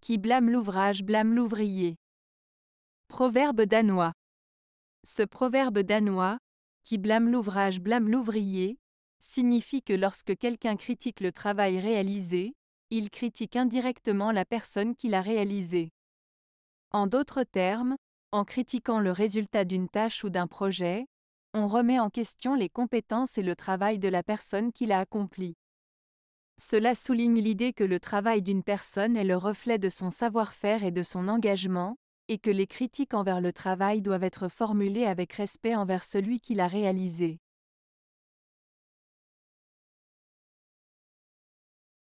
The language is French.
Qui blâme l'ouvrage blâme l'ouvrier. Proverbe danois. Ce proverbe danois, qui blâme l'ouvrage blâme l'ouvrier, signifie que lorsque quelqu'un critique le travail réalisé, il critique indirectement la personne qui l'a réalisé. En d'autres termes, en critiquant le résultat d'une tâche ou d'un projet, on remet en question les compétences et le travail de la personne qui l'a accompli. Cela souligne l'idée que le travail d'une personne est le reflet de son savoir-faire et de son engagement, et que les critiques envers le travail doivent être formulées avec respect envers celui qui l'a réalisé.